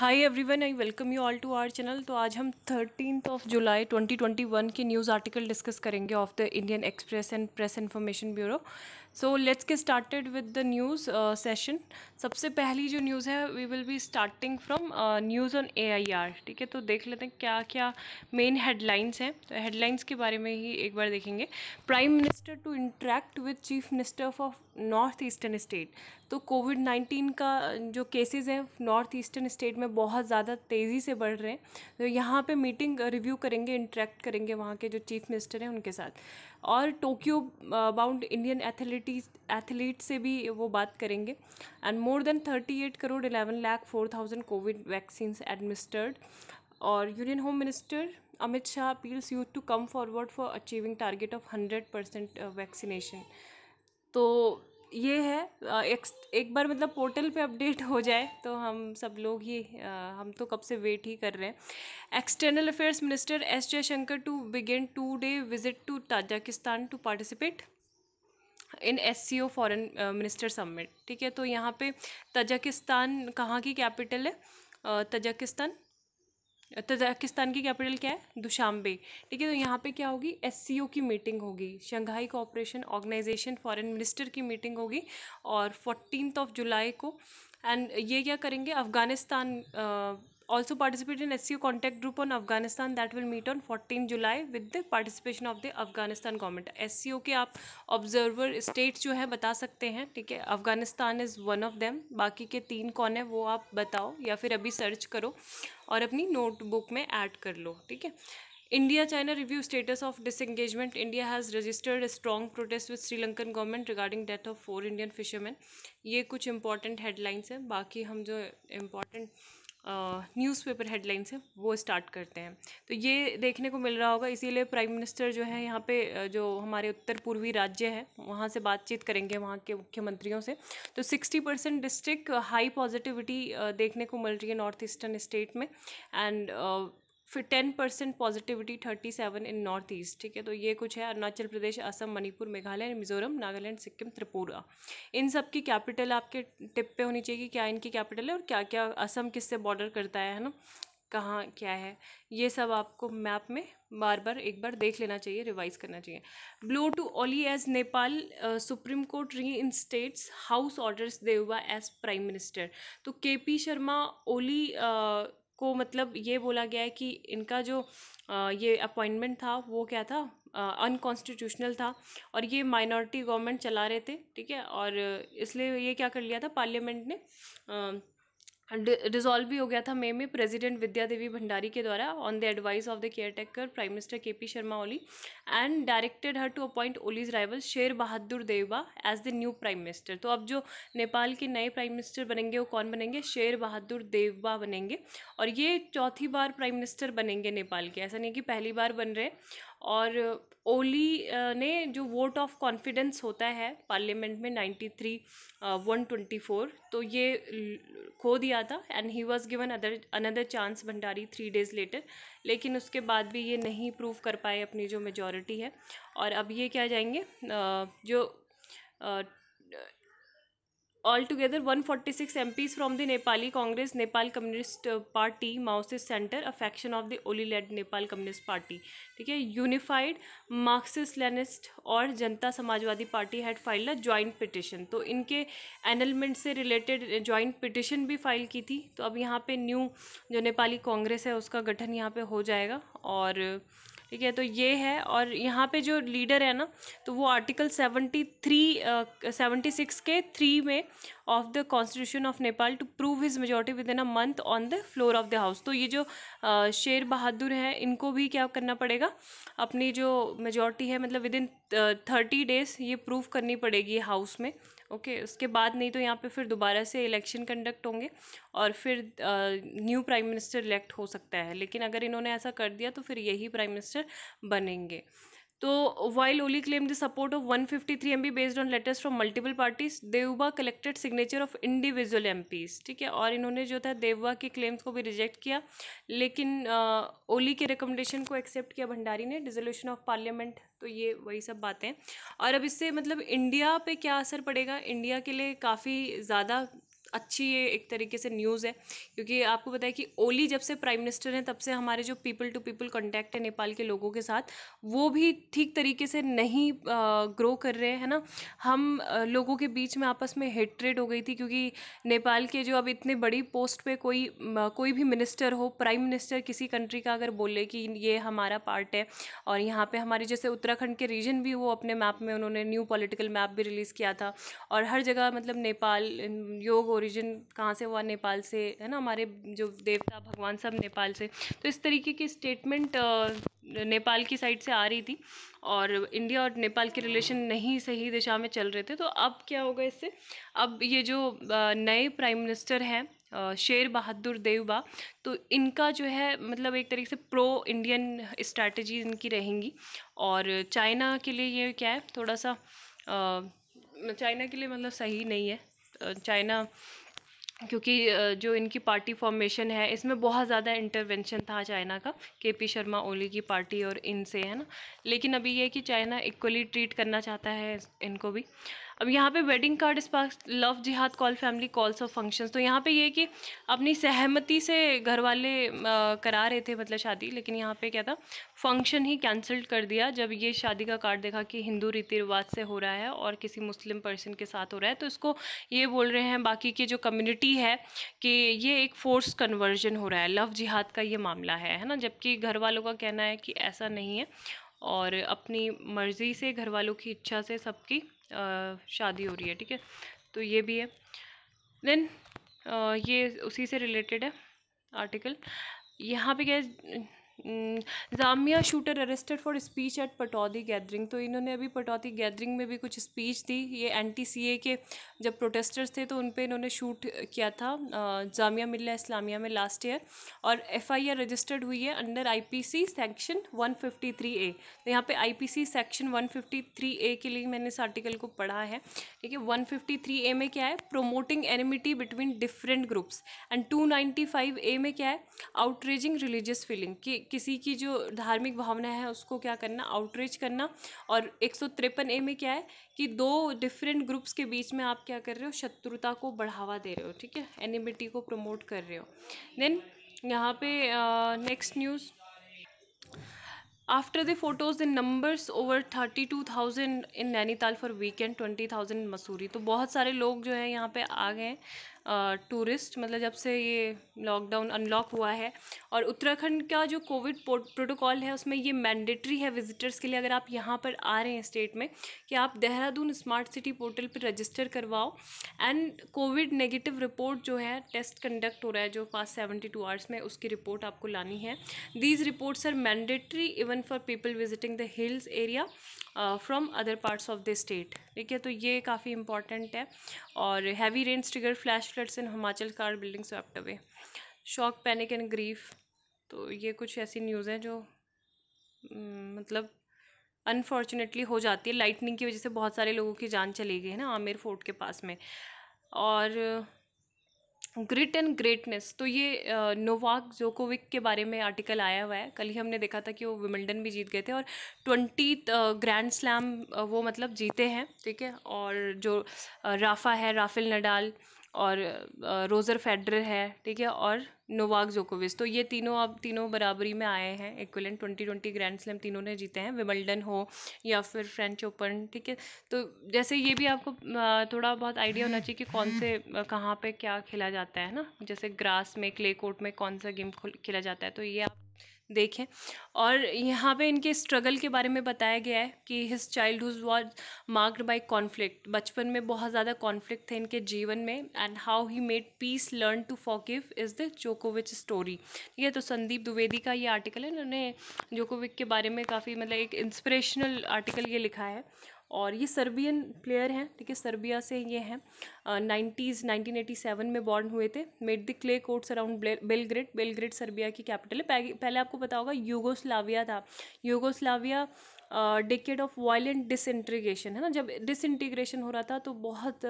Hi everyone I welcome you all to our channel तो आज हम थर्टीन ऑफ जुलाई 2021 की न्यूज़ आर्टिकल डिस्कस करेंगे of the Indian Express and Press Information Bureau so let's get started with the news session सबसे पहली जो news है we will be starting from news on A I R ठीक है तो देख लेते हैं क्या क्या मेन हेडलाइंस हैं तो हेडलाइंस के बारे में ही एक बार देखेंगे prime minister to interact with chief minister of north eastern state तो कोविड नाइन्टीन का uh, जो केसेज हैं नॉर्थ ईस्टर्न स्टेट में बहुत ज़्यादा तेज़ी से बढ़ रहे हैं तो यहाँ पर मीटिंग रिव्यू करेंगे इंट्रैक्ट करेंगे वहाँ के जो चीफ मिनिस्टर हैं उनके साथ और Tokyo bound Indian athletes athlete से भी वो बात करेंगे and more than thirty eight crore eleven lakh four thousand Covid vaccine administered और union home minister Amit Shah appeals you to come forward for achieving target of hundred percent vaccination तो ये है एक बार मतलब पोर्टल पे अपडेट हो जाए तो हम सब लोग ही हम तो कब से वेट ही कर रहे हैं external affairs minister S Jaishankar to begin two day visit to Tajikistan to participate in S C O foreign minister summit ठीक है तो यहाँ पे तजाकिस्तान कहाँ की कैपिटल है तजाकिस्तान तजाकिस्तान की कैपिटल क्या है दुशांबे ठीक है तो यहाँ पे क्या होगी एस की मीटिंग होगी Shanghai cooperation organisation foreign minister की मीटिंग होगी और फोर्टीन ऑफ जुलाई को एंड ये क्या करेंगे Afghanistan also participate in SCO contact group on Afghanistan that will meet on 14 July with the participation of the Afghanistan government. SCO के आप observer states जो है बता सकते हैं ठीक है Afghanistan is one of them बाकी के तीन कौन है वो आप बताओ या फिर अभी सर्च करो और अपनी नोटबुक में ऐड कर लो ठीक है India China review status of disengagement. India has registered a strong protest with Sri Lankan government regarding death of four Indian fishermen. ये कुछ important headlines हैं बाकी हम जो important न्यूज़पेपर हेडलाइन से वो स्टार्ट करते हैं तो ये देखने को मिल रहा होगा इसीलिए प्राइम मिनिस्टर जो है यहाँ पे जो हमारे उत्तर पूर्वी राज्य है वहाँ से बातचीत करेंगे वहाँ के मुख्यमंत्रियों से तो sixty percent district high positivity देखने को मिल रही है नॉर्थ ईस्टर्न स्टेट में एंड फिर ten percent positivity thirty seven in north east ठीक है तो ये कुछ है अरुणाचल प्रदेश असम मणिपुर मेघालय मिजोरम नागालैंड सिक्किम त्रिपुरा इन सब की कैपिटल आपके टिप पे होनी चाहिए कि क्या इनकी कैपिटल है और क्या क्या असम किससे बॉर्डर करता है है ना कहाँ क्या है ये सब आपको मैप में बार बार एक बार देख लेना चाहिए रिवाइज करना चाहिए blow to Oli as Nepal supreme court reinstates house orders Deuba as prime minister तो के पी शर्मा ओली uh, को मतलब ये बोला गया है कि इनका जो ये अपॉइंटमेंट था वो क्या था अनकॉन्स्टिट्यूशनल था और ये माइनॉरिटी गवर्नमेंट चला रहे थे ठीक है और इसलिए ये क्या कर लिया था पार्लियामेंट ने डिजॉल्व भी हो गया था मई में प्रेसिडेंट विद्या देवी भंडारी के द्वारा on the advice of the caretaker prime minister K P Sharma Oli and directed her to appoint Oli's rival Sher Bahadur Deuba as the new prime minister तो अब जो नेपाल के नए प्राइम मिनिस्टर बनेंगे वो कौन बनेंगे शेर बहादुर देवबा बनेंगे और ये चौथी बार प्राइम मिनिस्टर बनेंगे नेपाल के ऐसा नहीं कि पहली बार बन रहे और ओली ने जो वोट ऑफ कॉन्फिडेंस होता है पार्लियामेंट में ninety three one twenty four तो ये खो दिया था and he was given other another chance Bhandari three days later लेकिन उसके बाद भी ये नहीं प्रूव कर पाए अपनी जो मेजॉरिटी है और अब ये क्या जाएंगे जो all altogether 146 MPs from the Nepali Congress Nepal communist party Maoist centre a faction of the Oli led Nepal communist party ठीक है यूनिफाइड मार्क्सिस्ट लेनिस्ट और Janata Samajwadi party had file a joint petition तो इनके एनलमेंट से रिलेटेड ज्वाइंट पिटिशन भी फाइल की थी तो अब यहाँ पे न्यू जो नेपाली कांग्रेस है उसका गठन यहाँ पे हो जाएगा और ठीक है तो ये है और यहाँ पे जो लीडर है ना तो वो article seventy three seventy six के थ्री में of the constitution of Nepal to prove his majority within a month on the floor of the house तो ये जो uh, शेर बहादुर हैं इनको भी क्या करना पड़ेगा अपनी जो मेजोरिटी है मतलब विद इन थर्टी डेज ये प्रूव करनी पड़ेगी हाउस में ओके उसके बाद नहीं तो यहाँ पे फिर दोबारा से इलेक्शन कंडक्ट होंगे और फिर न्यू प्राइम मिनिस्टर इलेक्ट हो सकता है लेकिन अगर इन्होंने ऐसा कर दिया तो फिर यही प्राइम मिनिस्टर बनेंगे तो while Oli claimed the support of 153 MP based on letters from multiple parties Deuba collected signature of individual MPs ठीक है और इन्होंने जो था देवबा के क्लेम्स को भी रिजेक्ट किया लेकिन ओली के रिकमेंडेशन को एक्सेप्ट किया भंडारी ने डिजोल्यूशन ऑफ पार्लियामेंट तो ये वही सब बातें और अब इससे मतलब इंडिया पे क्या असर पड़ेगा इंडिया के लिए काफ़ी ज़्यादा अच्छी ये एक तरीके से न्यूज़ है क्योंकि आपको पता है कि ओली जब से प्राइम मिनिस्टर हैं तब से हमारे जो पीपल टू पीपल कॉन्टैक्ट है नेपाल के लोगों के साथ वो भी ठीक तरीके से नहीं ग्रो कर रहे हैं ना हम लोगों के बीच में आपस में हेट्रेड हो गई थी क्योंकि नेपाल के जो अब इतने बड़ी पोस्ट पर कोई कोई भी मिनिस्टर हो प्राइम मिनिस्टर किसी कंट्री का अगर बोले कि ये हमारा पार्ट है और यहाँ पर हमारे जैसे उत्तराखंड के रीजन भी वो अपने मैप में उन्होंने न्यू पॉलिटिकल मैप भी रिलीज़ किया था और हर जगह मतलब नेपाल योग ओरिजिन कहाँ से हुआ नेपाल से है ना हमारे जो देवता भगवान सब नेपाल से तो इस तरीके की स्टेटमेंट नेपाल की साइड से आ रही थी और इंडिया और नेपाल के रिलेशन नहीं सही दिशा में चल रहे थे तो अब क्या होगा इससे अब ये जो नए प्राइम मिनिस्टर हैं शेर बहादुर देवबा तो इनका जो है मतलब एक तरीके से प्रो इंडियन स्ट्रैटेजी इनकी रहेंगी और चाइना के लिए ये क्या है थोड़ा सा चाइना के लिए मतलब सही नहीं है चाइना क्योंकि जो इनकी पार्टी फॉर्मेशन है इसमें बहुत ज़्यादा इंटरवेंशन था चाइना का के पी शर्मा ओली की पार्टी और इनसे है ना लेकिन अभी ये कि चाइना इक्वली ट्रीट करना चाहता है इनको भी अब यहाँ पे wedding card spark love jihad call family calls और फंक्शंस तो यहाँ पे ये कि अपनी सहमति से घर वाले करा रहे थे मतलब शादी लेकिन यहाँ पे क्या था फंक्शन ही कैंसल्ड कर दिया जब ये शादी का कार्ड देखा कि हिंदू रीति रिवाज से हो रहा है और किसी मुस्लिम पर्सन के साथ हो रहा है तो इसको ये बोल रहे हैं बाकी की जो कम्युनिटी है कि ये एक फोर्स कन्वर्जन हो रहा है लव जिहाद का ये मामला है है ना जबकि घर वालों का कहना है कि ऐसा नहीं है और अपनी मर्ज़ी से घर वालों की इच्छा से सबकी शादी हो रही है ठीक है तो ये भी है देन ये उसी से रिलेटेड है आर्टिकल यहाँ पे क्या हम्म, Jamia shooter arrested for speech at Pataudi gathering तो इन्होंने अभी पटौदी गैदरिंग में भी कुछ स्पीच दी ये एंटी सीए के जब प्रोटेस्टर्स थे तो उन पर इन्होंने शूट किया था जामिया मिल्ला इस्लामिया में लास्ट ईयर और एफआईआर रजिस्टर्ड हुई है अंडर आईपीसी सेक्शन 153 ए तो यहाँ पे आईपीसी सेक्शन 153 ए के लिए मैंने इस आर्टिकल को पढ़ा है ठीक है वन ए में क्या है promoting enmity between different groups and two A में क्या है आउटरीजिंग रिलीजियस फीलिंग कि किसी की जो धार्मिक भावना है उसको क्या करना आउटरीच करना और एक सौ तिरपन ए में क्या है कि दो डिफरेंट ग्रुप्स के बीच में आप क्या कर रहे हो शत्रुता को बढ़ावा दे रहे हो ठीक है एनिमिटी को प्रमोट कर रहे हो देन यहाँ पे next news after in numbers over thirty two thousand in Nainital for weekend twenty thousand Mussoorie तो बहुत सारे लोग जो है यहाँ पे आ गए टूरिस्ट मतलब जब से ये लॉकडाउन अनलॉक हुआ है और उत्तराखंड का जो कोविड प्रोटोकॉल है उसमें ये मैंडेटरी है विजिटर्स के लिए अगर आप यहाँ पर आ रहे हैं स्टेट में कि आप देहरादून स्मार्ट सिटी पोर्टल पर रजिस्टर करवाओ एंड कोविड नेगेटिव रिपोर्ट जो है टेस्ट कंडक्ट हो रहा है जो पास सेवेंटी टू आवर्स में उसकी रिपोर्ट आपको लानी है these reports are mandatory even for people visiting the hills area from other parts of the state ठीक है तो ये काफ़ी इंपॉर्टेंट है और हैवी रेन स्टिगर flash floods in Himachal car building swept away shock panic and grief तो ये कुछ ऐसी न्यूज़ हैं जो हम्म, मतलब अनफॉर्चुनेटली हो जाती है लाइटनिंग की वजह से बहुत सारे लोगों की जान चली गई है ना आमिर फोर्ट के पास में और ग्रिट एंड ग्रेटनेस तो ये नोवाक जोकोविक के बारे में आर्टिकल आया हुआ है कल ही हमने देखा था कि वो विमिल्टन भी जीत गए थे और ट्वेंटी ग्रैंड स्लैम वो मतलब जीते हैं ठीक है और जो राफा है राफेल नडाल और रोज़र फेडर है ठीक है और नोवाक जोकोविच तो ये तीनों अब तीनों बराबरी में आए हैं equivalent twenty twenty grand slam तीनों ने जीते हैं विमल्डन हो या फिर फ्रेंच ओपन ठीक है तो जैसे ये भी आपको थोड़ा बहुत आइडिया होना चाहिए कि कौन से कहाँ पे क्या खेला जाता है ना जैसे ग्रास में क्ले कोर्ट में कौन सा गेम खेला जाता है तो ये आप देखें और यहाँ पे इनके स्ट्रगल के बारे में बताया गया है कि his child who was marked by conflict बचपन में बहुत ज़्यादा कॉन्फ्लिक्ट थे इनके जीवन में and how he made peace learn to forgive is the जोकोविच स्टोरी ठीक है तो संदीप द्विवेदी का ये आर्टिकल है इन्होंने जोकोविक के बारे में काफ़ी मतलब एक इंस्परेशनल आर्टिकल ये लिखा है और ये सर्बियन प्लेयर हैं ठीक है सर्बिया से ये हैं नाइन्टीज़ नाइनटीन एटी सेवन में बॉर्न हुए थे made the clay courts around Belgrade Belgrade Serbia की कैपिटल है पहले आपको पता होगा यूगोस्लाविया था Yugoslavia decade of violent disintegration है ना जब डिसइंटीग्रेशन हो रहा था तो बहुत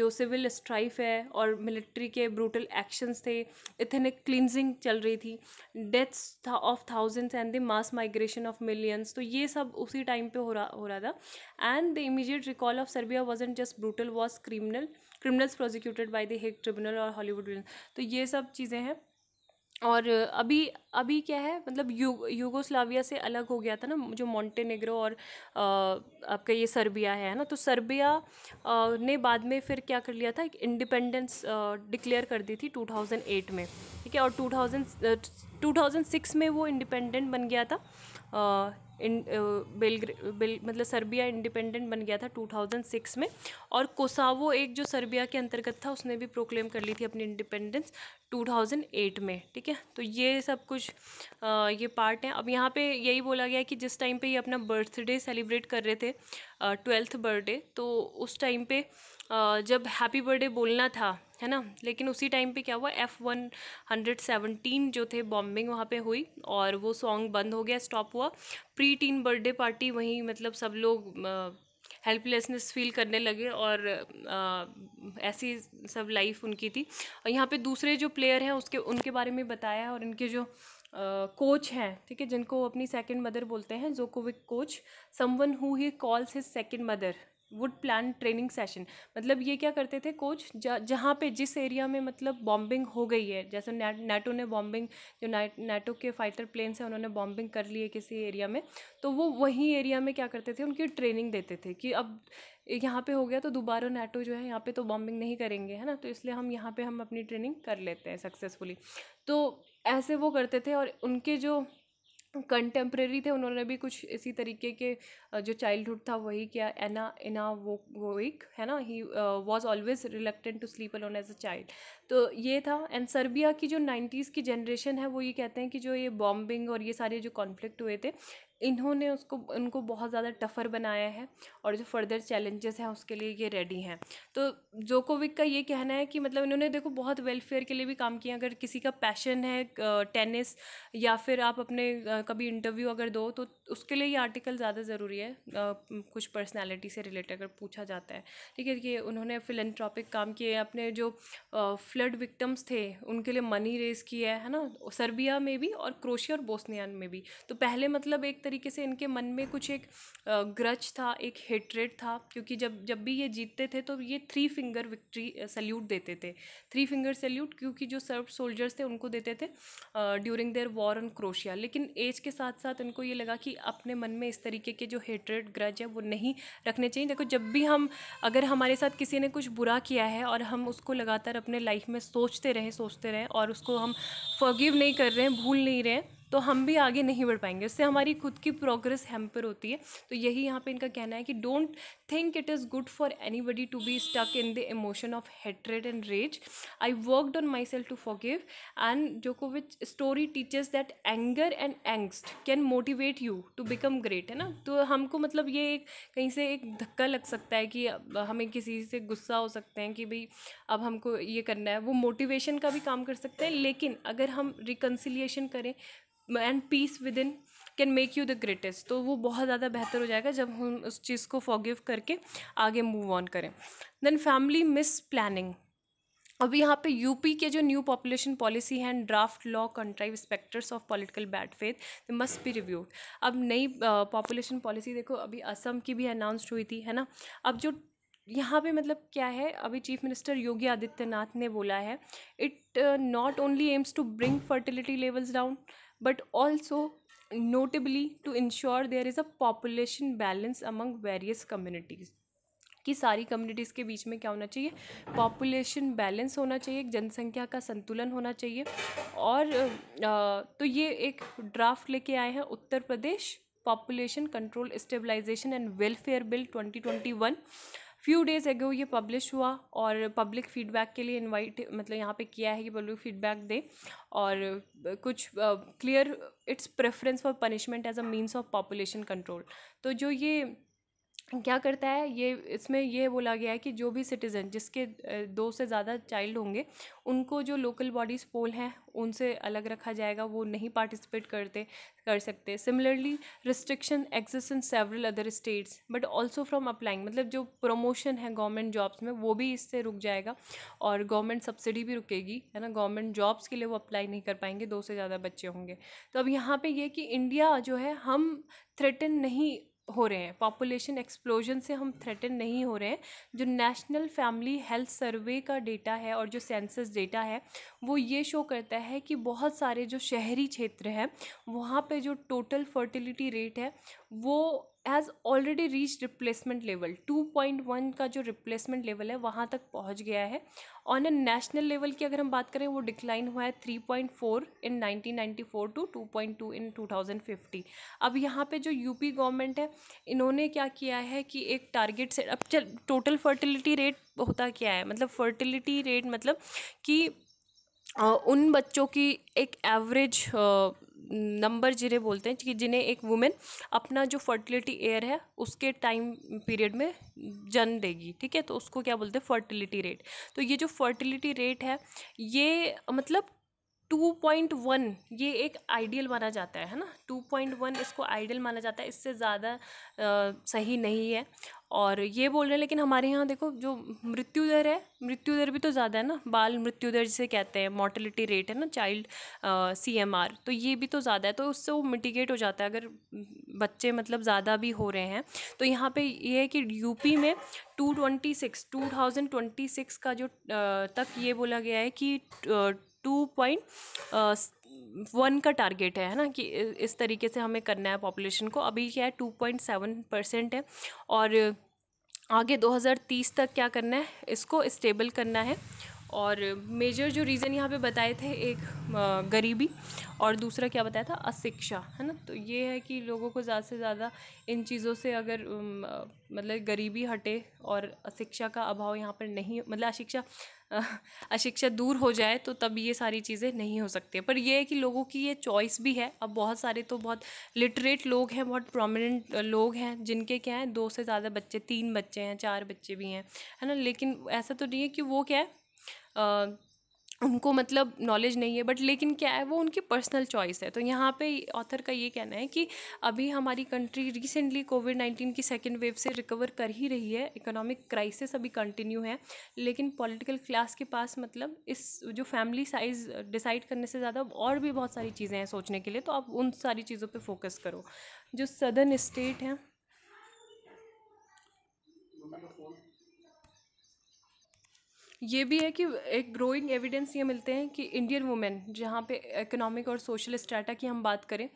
जो सिविल स्ट्राइफ है और मिलिट्री के ब्रूटल एक्शंस थे इथेनिक क्लिनजिंग चल रही थी डेथ्स था of thousands and the mass migration of millions तो ये सब उसी टाइम पे हो रहा हो रहा था and the immediate recall of Serbia was just brutal was criminal criminals prosecuted by the Hague tribunal और हॉलीवुड तो ये सब चीज़ें हैं और अभी अभी क्या है मतलब यू यूगोस्लाविया से अलग हो गया था ना जो मॉन्टेनेग्रो और आपका ये सर्बिया है ना तो सर्बिया ने बाद में फिर क्या कर लिया था एक इंडिपेंडेंस डिक्लेयर कर दी थी 2008 में ठीक है और 2000 2006 में वो इंडिपेंडेंट बन गया था इन बेलग्रे बेल मतलब सर्बिया इंडिपेंडेंट बन गया था 2006 में और कोसावो एक जो सर्बिया के अंतर्गत था उसने भी प्रोक्लेम कर ली थी अपनी इंडिपेंडेंस 2008 में ठीक है तो ये सब कुछ आ, ये पार्ट हैं अब यहाँ पे यही बोला गया कि जिस टाइम पे ये अपना बर्थडे सेलिब्रेट कर रहे थे ट्वेल्थ बर्थडे तो उस टाइम पे आ, जब हैप्पी बर्थडे बोलना था है ना लेकिन उसी टाइम पे क्या हुआ एफ़ वन हंड्रेड सेवनटीन जो थे बॉम्बिंग वहाँ पे हुई और वो सॉन्ग बंद हो गया स्टॉप हुआ प्री टीन बर्थडे पार्टी वहीं मतलब सब लोग हेल्पलेसनेस फील करने लगे और आ, ऐसी सब लाइफ उनकी थी और यहाँ पे दूसरे जो प्लेयर हैं उसके उनके बारे में बताया और इनके जो कोच हैं ठीक है जिनको अपनी सेकंड मदर बोलते हैं Djokovic coach someone who he calls his second mother would plan training session मतलब ये क्या करते थे कोच जहाँ पे जिस एरिया में मतलब बॉम्बिंग हो गई है जैसे नेटो ने बॉम्बिंग जो नेटो के फाइटर प्लेन्स हैं उन्होंने बॉम्बिंग कर ली है किसी एरिया में तो वो वहीं एरिया में क्या करते थे उनकी ट्रेनिंग देते थे कि अब यहाँ पे हो गया तो दोबारा नेटो जो है यहाँ पे तो बॉम्बिंग नहीं करेंगे है ना तो इसलिए हम यहाँ पे हम अपनी ट्रेनिंग कर लेते हैं सक्सेसफुली तो ऐसे वो करते थे और उनके जो कंटेम्प्रेरी थे उन्होंने भी कुछ इसी तरीके के जो चाइल्डहुड था वही किया एना एना वो एक है ना he was always reluctant to sleep alone as a child तो ये था एंड सर्बिया की जो नाइन्टीज़ की जनरेशन है वो ये कहते हैं कि जो ये बॉम्बिंग और ये सारे जो कॉन्फ्लिक्ट हुए थे इन्होंने उसको उनको बहुत ज़्यादा टफ़र बनाया है और जो फर्दर चैलेंजेस हैं उसके लिए ये रेडी हैं तो जोकोविक का ये कहना है कि मतलब इन्होंने देखो बहुत वेलफेयर के लिए भी काम किया अगर किसी का पैशन है टेनिस या फिर आप अपने कभी इंटरव्यू अगर दो तो उसके लिए ये आर्टिकल ज़्यादा ज़रूरी है कुछ पर्सनैलिटी से रिलेटेड अगर पूछा जाता है ठीक है कि उन्होंने फिलेंट्रॉपिक काम किए अपने जो फ्लड विक्टम्स थे उनके लिए मनी रेज किया है ना सर्बिया में भी और क्रोशिया और बोस्नियान में भी तो पहले मतलब एक तरीके से इनके मन में कुछ एक ग्रज था एक हेट्रेड था क्योंकि जब जब भी ये जीतते थे तो ये थ्री फिंगर विक्ट्री सल्यूट देते थे थ्री फिंगर सल्यूट क्योंकि जो सर्व सोल्जर्स थे उनको देते थे during their war on Croatia लेकिन एज के साथ साथ इनको ये लगा कि अपने मन में इस तरीके के जो हेट्रेड ग्रज है वो नहीं रखने चाहिए देखो जब भी हम अगर हमारे साथ किसी ने कुछ बुरा किया है और हम उसको लगातार अपने लाइफ में सोचते रहें सोचते रहें और उसको हम फॉरगिव नहीं कर रहे हैं भूल नहीं रहे हैं तो हम भी आगे नहीं बढ़ पाएंगे उससे हमारी खुद की प्रोग्रेस हैम्पर होती है तो यही यहाँ पे इनका कहना है कि don't think it is good for anybody to be stuck in the emotion of hatred and rage I worked on myself to forgive and जो को विच story teaches that anger and angst can motivate you to become great है ना तो हमको मतलब ये एक कहीं से एक धक्का लग सकता है कि हमें किसी से गुस्सा हो सकते हैं कि भाई अब हमको ये करना है वो मोटिवेशन का भी काम कर सकते हैं लेकिन अगर हम रिकन्सिलिएशन करें and peace within can make you the greatest तो वो बहुत ज़्यादा बेहतर हो जाएगा जब हम उस चीज़ को फॉगिव करके आगे मूव ऑन करें देन फैमिली मिस प्लानिंग अब यहाँ पे यूपी के जो न्यू पॉपुलेशन पॉलिसी है and draft law contrive spectres of political bad faith they must be reviewed अब नई पॉपुलेशन पॉलिसी देखो अभी असम की भी अनाउंसड हुई थी है ना अब जो यहाँ पे मतलब क्या है अभी चीफ मिनिस्टर योगी आदित्यनाथ ने बोला है it not only aims to bring fertility levels down but also notably to ensure there is a population balance among various communities कि सारी कम्युनिटीज़ के बीच में क्या होना चाहिए पॉपुलेशन बैलेंस होना चाहिए जनसंख्या का संतुलन होना चाहिए और तो ये एक ड्राफ्ट लेके आए हैं Uttar Pradesh population control stabilisation and welfare bill 2021 few days ago ये पब्लिश हुआ और पब्लिक फीडबैक के लिए इनवाइट मतलब यहाँ पे किया है कि पब्लिक फीडबैक दे और कुछ clear its preference for punishment as a means of population control तो जो ये क्या करता है ये इसमें ये बोला गया है कि जो भी सिटीज़न जिसके दो से ज़्यादा चाइल्ड होंगे उनको जो लोकल बॉडीज़ पोल हैं उनसे अलग रखा जाएगा वो नहीं पार्टिसिपेट करते कर सकते similarly restriction exist in several other states but also from applying मतलब जो प्रमोशन है गवर्नमेंट जॉब्स में वो भी इससे रुक जाएगा और गवर्नमेंट सब्सिडी भी रुकेगी है ना गवर्नमेंट जॉब्स के लिए वो अप्लाई नहीं कर पाएंगे दो से ज़्यादा बच्चे होंगे तो अब यहाँ पे ये कि इंडिया जो है हम थ्रेटन नहीं हो रहे हैं पॉपुलेशन एक्सप्लोजन से हम थ्रेटन नहीं हो रहे हैं जो नेशनल फैमिली हेल्थ सर्वे का डेटा है और जो सेंसस डेटा है वो ये शो करता है कि बहुत सारे जो शहरी क्षेत्र हैं वहाँ पे जो टोटल फर्टिलिटी रेट है वो has already reach replacement level 2.1 का जो रिप्लेसमेंट लेवल है वहाँ तक पहुँच गया है ऑन अ नेशनल लेवल की अगर हम बात करें वो डिक्लाइन हुआ है 3.4 इन 1994 टू 2.2 इन 2050 अब यहाँ पे जो यूपी गवर्नमेंट है इन्होंने क्या किया है कि एक टारगेट से अब चल टोटल फर्टिलिटी रेट होता क्या है मतलब फर्टिलिटी रेट मतलब कि उन बच्चों की एक एवरेज नंबर जिन्हें बोलते हैं कि जिन्हें एक वुमेन अपना जो फर्टिलिटी एयर है उसके टाइम पीरियड में जन्म देगी ठीक है तो उसको क्या बोलते हैं फर्टिलिटी रेट तो ये जो फर्टिलिटी रेट है ये मतलब टू पॉइंट वन ये एक आइडियल माना जाता है है ना टू पॉइंट वन इसको आइडियल माना जाता है इससे ज़्यादा सही नहीं है और ये बोल रहे हैं लेकिन हमारे यहाँ देखो जो मृत्यु दर है मृत्यु दर भी तो ज़्यादा है ना बाल मृत्यु दर जिसे कहते हैं मोर्टलिटी रेट है ना चाइल्ड सी एम आर तो ये भी तो ज़्यादा है तो उससे वो मिटिगेट हो जाता है अगर बच्चे मतलब ज़्यादा भी हो रहे हैं तो यहाँ पे ये है कि यूपी में two twenty six two thousand twenty six का जो तक ये बोला गया है कि टू पॉइंट वन का टारगेट है है ना कि इस तरीके से हमें करना है पॉपुलेशन को अभी क्या है टू पॉइंट सेवन परसेंट है और आगे 2030 तक क्या करना है इसको स्टेबल करना है और मेजर जो रीज़न यहाँ पे बताए थे एक गरीबी और दूसरा क्या बताया था अशिक्षा है ना तो ये है कि लोगों को ज़्यादा से ज़्यादा इन चीज़ों से अगर मतलब गरीबी हटे और अशिक्षा का अभाव यहाँ पर नहीं मतलब अशिक्षा अशिक्षा दूर हो जाए तो तब ये सारी चीज़ें नहीं हो सकती पर यह है कि लोगों की ये चॉइस भी है अब बहुत सारे तो बहुत लिटरेट लोग हैं बहुत प्रोमिनेंट लोग हैं जिनके क्या हैं दो से ज़्यादा बच्चे तीन बच्चे हैं चार बच्चे भी हैं है ना लेकिन ऐसा तो नहीं है कि वो क्या है उनको मतलब नॉलेज नहीं है बट लेकिन क्या है वो उनकी पर्सनल चॉइस है तो यहाँ पे ऑथर का ये कहना है कि अभी हमारी कंट्री रिसेंटली कोविड नाइन्टीन की सेकेंड वेव से रिकवर कर ही रही है इकोनॉमिक क्राइसिस अभी कंटिन्यू है लेकिन पॉलिटिकल क्लास के पास मतलब इस जो फैमिली साइज डिसाइड करने से ज़्यादा और भी बहुत सारी चीज़ें हैं सोचने के लिए तो आप उन सारी चीज़ों पर फोकस करो जो सदर्न स्टेट हैं ये भी है कि एक ग्रोइंग एविडेंस ये मिलते हैं कि इंडियन वुमेन जहाँ पे इकोनॉमिक और सोशल स्टाटा की हम बात करें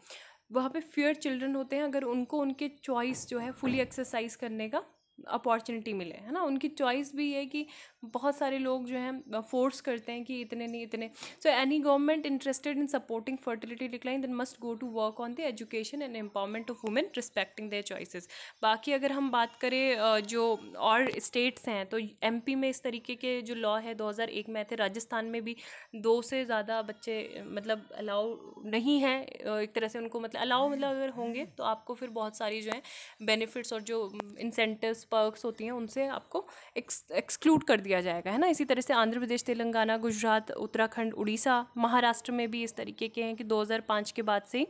वहाँ पे फेयर चिल्ड्रन होते हैं अगर उनको उनके चॉइस जो है फुली एक्सरसाइज करने का अपॉर्चुनिटी मिले है ना उनकी चॉइस भी है कि बहुत सारे लोग जो हैं फोर्स करते हैं कि इतने नहीं इतने so any government interested in supporting fertility decline then must go to work on the education and empowerment of women respecting their choices बाकी अगर हम बात करें जो और स्टेट्स हैं तो एम में इस तरीके के जो लॉ है एक में आए थे तो राजस्थान में भी दो से ज़्यादा बच्चे मतलब अलाउ नहीं हैं एक तरह से उनको मतलब अलाउ मतलब अगर होंगे तो आपको फिर बहुत सारी जो है बेनिफिट्स और जो इंसेंटिव्स पर्कस होती हैं उनसे आपको एक्सक्लूड कर दिया जाएगा है ना इसी तरह से आंध्र प्रदेश तेलंगाना गुजरात उत्तराखंड उड़ीसा महाराष्ट्र में भी इस तरीके के हैं कि 2005 के बाद से ही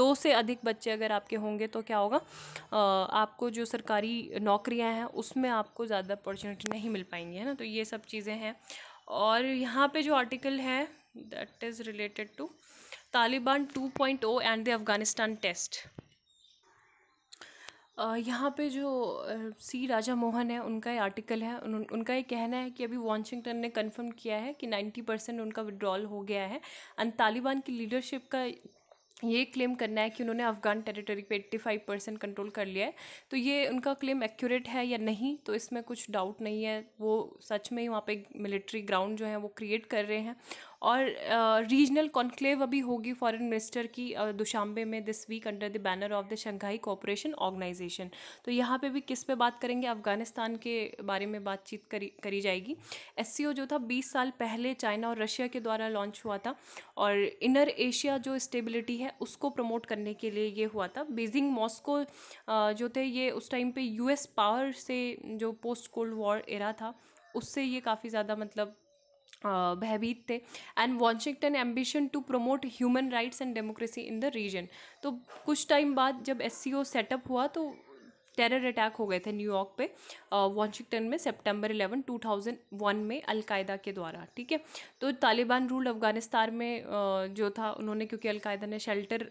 दो से अधिक बच्चे अगर आपके होंगे तो क्या होगा आपको जो सरकारी नौकरियाँ हैं उसमें आपको ज़्यादा अपॉर्चुनिटी नहीं मिल पाएंगी है ना तो ये सब चीज़ें हैं और यहाँ पे जो आर्टिकल है that is related to Taliban 2.0 and the Afghanistan test यहाँ पे जो सी राजा मोहन है उनका ये आर्टिकल है उनका ये कहना है कि अभी वॉशिंगटन ने कंफर्म किया है कि 90 परसेंट उनका विड्रॉल हो गया है एंड तालिबान की लीडरशिप का ये क्लेम करना है कि उन्होंने अफ़गान टेरिटरी पे 85 परसेंट कंट्रोल कर लिया है तो ये उनका क्लेम एक्यूरेट है या नहीं तो इसमें कुछ डाउट नहीं है वो सच में ही वहाँ पे मिलिट्री ग्राउंड जो है वो क्रिएट कर रहे हैं और रीजनल uh, कॉन्क्लेव अभी होगी फॉरेन मिनिस्टर की uh, दुशांबे में this week under the banner of the Shanghai cooperation organisation तो यहाँ पे भी किस पे बात करेंगे अफगानिस्तान के बारे में बातचीत करी करी जाएगी एस जो था बीस साल पहले चाइना और रशिया के द्वारा लॉन्च हुआ था और इनर एशिया जो स्टेबिलिटी है उसको प्रमोट करने के लिए ये हुआ था बीजिंग मॉस्को uh, जो थे ये उस टाइम पे यूएस पावर से जो पोस्ट कोल्ड वॉर एरा था उससे ये काफ़ी ज़्यादा मतलब Uh, भयभीत थे and Washington ambition to promote human rights and democracy in the region तो कुछ टाइम बाद जब एस सी ओ सेटअप हुआ तो टेरर अटैक हो गए थे न्यूयॉर्क पे वॉशिंगटन में सितंबर 11 2001 में अलकायदा के द्वारा ठीक है तो तालिबान रूल अफगानिस्तान में जो था उन्होंने क्योंकि अलकायदा ने शेल्टर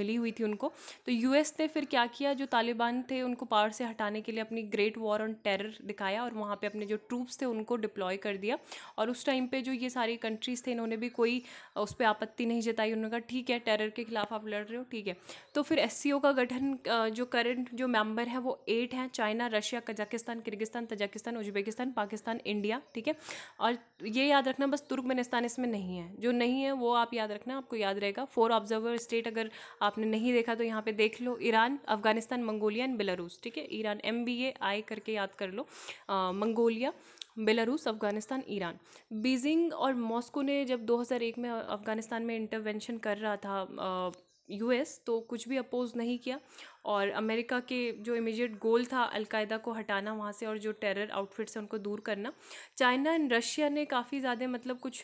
मिली हुई थी उनको तो यूएस ने फिर क्या किया जो तालिबान थे उनको पावर से हटाने के लिए अपनी ग्रेट वॉर ऑन टेरर दिखाया और वहाँ पर अपने जो ट्रूप्स थे उनको डिप्लॉय कर दिया और उस टाइम पर जो ये सारी कंट्रीज़ थे इन्होंने भी कोई उस पर आपत्ति नहीं जताई उन्होंने कहा ठीक है टेरर के खिलाफ आप लड़ रहे हो ठीक है तो फिर एस का गठन जो करंट जो मेम्बर मेंबर है वो एट हैं China Russia Kazakhstan Kyrgyzstan Tajikistan Pakistan पाकिस्तान इंडिया ठीक है और ये याद रखना बस तुर्कमेनिस्तान इसमें नहीं है जो नहीं है वो आप याद रखना आपको याद रहेगा फोर ऑब्जर्वर स्टेट अगर आपने नहीं देखा तो यहाँ पे देख लो Iran Afghanistan Mongolia and Belarus ठीक है Iran M B A I करके याद कर लो Mongolia Belarus Afghanistan Iran Beijing और मॉस्को ने जब 2001 में अफगानिस्तान में इंटरवेंशन कर रहा था आ, यू एस तो कुछ भी अपोज़ नहीं किया और अमेरिका के जो इमीडिएट गोल था अलकायदा को हटाना वहाँ से और जो टेरर आउटफिट्स हैं उनको दूर करना चाइना एंड रशिया ने काफ़ी ज़्यादा मतलब कुछ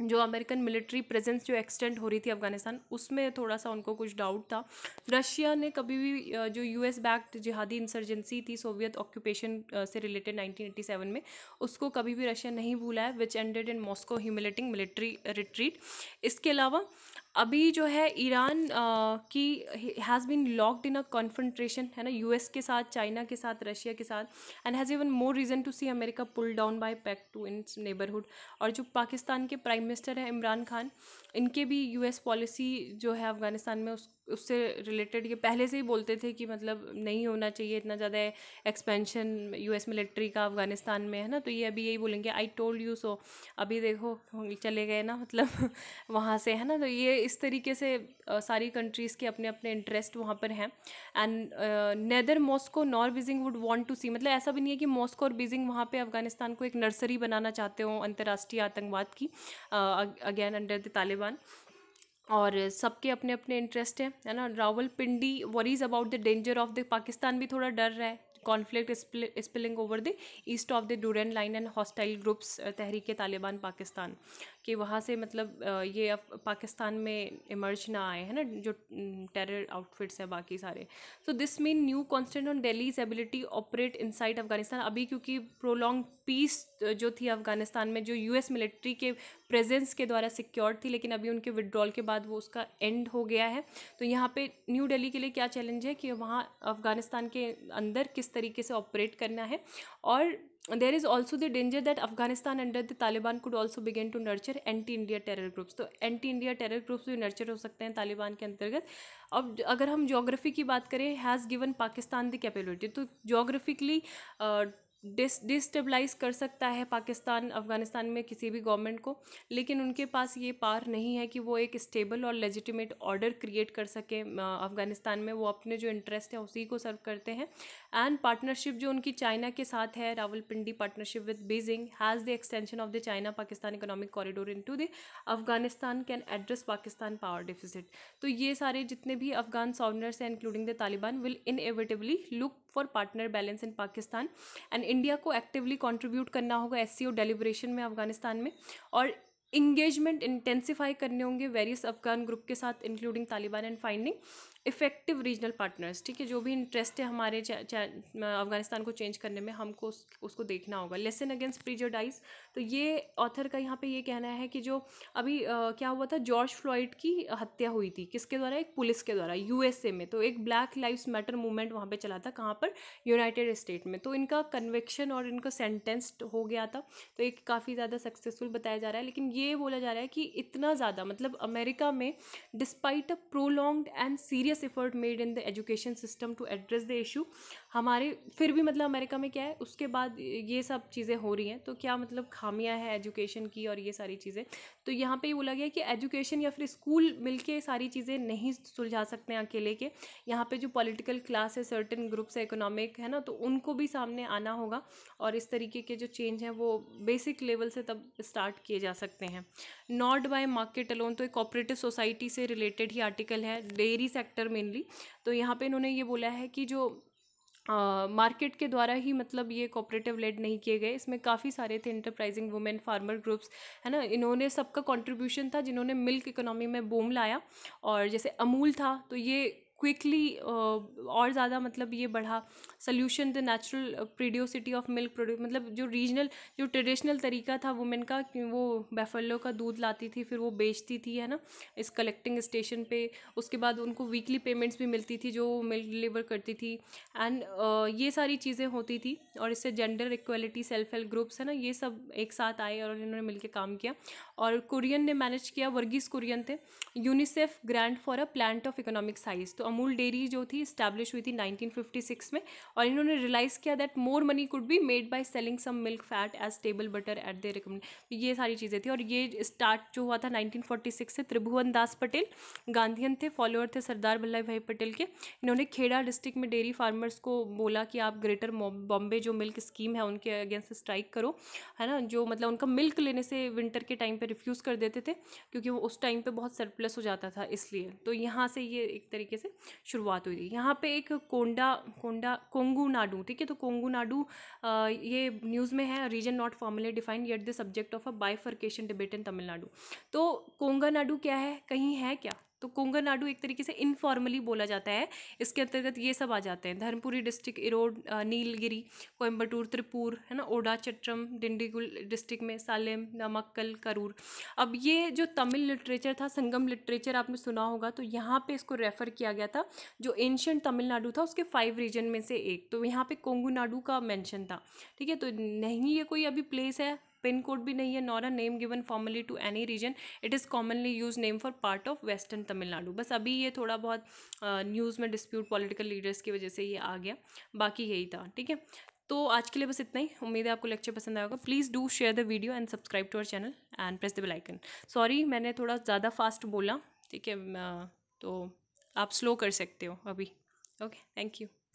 जो अमेरिकन मिलिट्री प्रेजेंस जो एक्सटेंड हो रही थी अफगानिस्तान उसमें थोड़ा सा उनको कुछ डाउट था रशिया ने कभी भी जो यूएस बैक्ड जिहादी इंसर्जेंसी थी सोवियत ऑक्यूपेशन से रिलेटेड 1987 में उसको कभी भी रशिया नहीं भूला है which ended in Moscow humiliating military retreat इसके अलावा अभी जो है ईरान की has been locked in a confrontation है ना यूएस के साथ चाइना के साथ रशिया के साथ and has even more reason to see America pull down by pack to in neighbourhood और जो पाकिस्तान के प्राइम मिनिस्टर हैं इमरान खान इनके भी यूएस पॉलिसी जो है अफ़गानिस्तान में उस उससे रिलेटेड ये पहले से ही बोलते थे कि मतलब नहीं होना चाहिए इतना ज़्यादा एक्सपेंशन यूएस मिलिट्री का अफगानिस्तान में है ना तो ये अभी यही बोलेंगे आई टोल्ड यू सो अभी देखो चले गए ना मतलब वहाँ से है ना तो ये इस तरीके से सारी कंट्रीज़ के अपने अपने इंटरेस्ट वहाँ पर हैं and neither Moscow nor Beijing would want to see मतलब ऐसा भी नहीं है कि मॉस्को और बीजिंग वहाँ पर अफगानिस्तान को एक नर्सरी बनाना चाहते हो अंतर्राष्ट्रीय आतंकवाद की अगेन अंडर द तालिबान और सबके अपने अपने इंटरेस्ट हैं है ना Rawalpindi worries about the danger of the Pakistan भी थोड़ा डर रहा है conflict spilling over the east of the Durand line and hostile groups Tehrik Taliban Pakistan कि वहाँ से मतलब ये अब पाकिस्तान में इमर्ज ना आए है ना जो टेरर आउटफिट्स हैं बाकी सारे so this mean new constant on Delhi's ability operate inside Afghanistan अभी क्योंकि प्रोलॉन्ग पीस जो थी अफगानिस्तान में जो यू मिलिट्री के प्रेजेंस के द्वारा सिक्योर थी लेकिन अभी उनके विड्रॉल के बाद वो उसका एंड हो गया है तो यहाँ पे न्यू दिल्ली के लिए क्या चैलेंज है कि वहाँ अफगानिस्तान के अंदर किस तरीके से ऑपरेट करना है और there is also the danger that Afghanistan under the Taliban could also begin to nurture anti India terror groups तो एंटी इंडिया टेरर ग्रुप्स भी नर्चर हो सकते हैं तालिबान के अंतर्गत अब अगर हम जोग्राफी की बात करें has given Pakistan the capability तो जोग्राफिकली डिस डिस्टेबलाइज कर सकता है पाकिस्तान अफगानिस्तान में किसी भी गवर्नमेंट को लेकिन उनके पास ये पार नहीं है कि वो एक स्टेबल और लेजिटिमेट ऑर्डर क्रिएट कर सकें अफगानिस्तान में वो अपने जो इंटरेस्ट है उसी को सर्व करते हैं एंड पार्टनरशिप जो उनकी चाइना के साथ है Rawalpindi with Beijing has the extension of the China Pakistan economic corridor into the Afghanistan can address Pakistan power deficit तो ये सारे जितने भी अफगान सॉवनर्स हैं including the Taliban will inevitably look for partner balance in Pakistan and India को एक्टिवली कॉन्ट्रीब्यूट करना होगा एस सी डेलीबरेशन में अफगानिस्तान में और इंगेजमेंट इंटेंसिफाई करने होंगे वेरियस अफगान ग्रुप के साथ including Taliban and finding effective regional partners ठीक है जो भी इंटरेस्ट है हमारे अफ़गानिस्तान को चेंज करने में हमको उस, उसको देखना होगा लेसन अगेंस्ट प्रिजोडाइज तो ये ऑथर का यहाँ पे ये कहना है कि जो अभी आ, क्या हुआ था जॉर्ज फ्लॉइड की हत्या हुई थी किसके द्वारा एक पुलिस के द्वारा यूएसए में तो एक ब्लैक लाइफ मैटर मूवमेंट वहाँ पर चला था कहाँ पर यूनाइटेड स्टेट में तो इनका कन्वेक्शन और इनका सेंटेंस्ड हो गया था तो एक काफ़ी ज़्यादा सक्सेसफुल बताया जा रहा है लेकिन ये बोला जा रहा है कि इतना ज़्यादा मतलब अमेरिका में despite a prolonged and serious serious effort made in the education system to address the issue हमारे फिर भी मतलब अमेरिका में क्या है उसके बाद ये सब चीज़ें हो रही हैं तो क्या मतलब खामियां हैं एजुकेशन की और ये सारी चीज़ें तो यहाँ पे ये बोला गया कि एजुकेशन या फिर स्कूल मिलके सारी चीज़ें नहीं सुलझा सकते हैं अकेले के यहाँ पे जो पॉलिटिकल क्लास है सर्टन ग्रुप्स है इकोनॉमिक है ना तो उनको भी सामने आना होगा और इस तरीके के जो चेंज हैं वो बेसिक लेवल से तब स्टार्ट किए जा सकते हैं नॉट बाय मार्केट अलोन तो एक कॉपरेटिव सोसाइटी से रिलेटेड ही आर्टिकल है डेयरी सेक्टर मेनली तो यहाँ पर इन्होंने ये बोला है कि जो मार्केट के द्वारा ही मतलब ये कोऑपरेटिव लेड नहीं किए गए इसमें काफ़ी सारे थे इंटरप्राइजिंग वुमेन फार्मर ग्रुप्स है ना इन्होंने सबका कंट्रीब्यूशन था जिन्होंने मिल्क इकोनॉमी में बूम लाया और जैसे अमूल था तो ये क्विकली uh, और ज़्यादा मतलब ये बढ़ा solution the natural periodicity of milk produce मतलब जो रीजनल जो ट्रेडिशनल तरीका था वुमेन का वो बेफलो का दूध लाती थी फिर वो बेचती थी है ना इस कलेक्टिंग स्टेशन पे उसके बाद उनको वीकली पेमेंट्स भी मिलती थी जो मिल्क डिलीवर करती थी एंड uh, ये सारी चीज़ें होती थी और इससे gender equality self help groups है ना ये सब एक साथ आए और इन्होंने मिलकर काम किया और कुरियन ने मैनेज किया वर्गीज़ कुरियन थे UNICEF grant for a plan of economic size तो अमूल डेयरी जो थी स्टैब्लिश हुई थी 1956 में और इन्होंने रियलाइज़ किया that more money could be made by selling some milk fat as table butter at they recommend ये सारी चीज़ें थी और ये स्टार्ट जो हुआ था 1946 से त्रिभुवन दास पटेल गांधीयन थे फॉलोअर थे सरदार वल्लभ भाई पटेल के इन्होंने खेड़ा डिस्ट्रिक्ट में डेयरी फार्मर्स को बोला कि आप ग्रेटर बॉम्बे जो मिल्क स्कीम है उनके अगेंस्ट स्ट्राइक करो है ना जो मतलब उनका मिल्क लेने से विंटर के टाइम पर रिफ्यूज़ कर देते थे क्योंकि वो उस टाइम पर बहुत सरप्लस हो जाता था इसलिए तो यहाँ से ये एक तरीके से शुरुआत हुई थी यहाँ पे एक कोंडा कोंडा कोंगू नाडू ठीक है तो कोंगू नाडू ये न्यूज़ में है region not formally defined yet the subject of a bifurcation debate in Tamil Nadu तो कोंगा नाडू क्या है कहीं है क्या तो कोंगनाडु एक तरीके से इनफॉर्मली बोला जाता है इसके अंतर्गत ये सब आ जाते हैं धर्मपुरी डिस्ट्रिक्ट इरोड नीलगिरी कोयम्बटूर त्रिपुर है ना ओडा चट्टम डिंडीगुल डिस्ट्रिक्ट में सालेम नमक्कल करूर अब ये जो तमिल लिटरेचर था संगम लिटरेचर आपने सुना होगा तो यहाँ पे इसको रेफ़र किया गया था जो एंशंट तमिलनाडु था उसके फाइव रीजन में से एक तो यहाँ कोंगू नाडू का मैंशन था ठीक है तो नहीं ये कोई अभी प्लेस है पिन कोड भी नहीं है nor a name given formally to any region it is commonly use name for part of western Tamil Nadu बस अभी ये थोड़ा बहुत न्यूज़ में डिस्प्यूट पॉलिटिकल लीडर्स की वजह से ये आ गया बाकी यही था ठीक है तो आज के लिए बस इतना ही उम्मीद है आपको लेक्चर पसंद आएगा please do share the video and subscribe to our channel and press the bell icon sorry मैंने थोड़ा ज़्यादा फास्ट बोला ठीक है तो आप स्लो कर सकते हो अभी ओके थैंक यू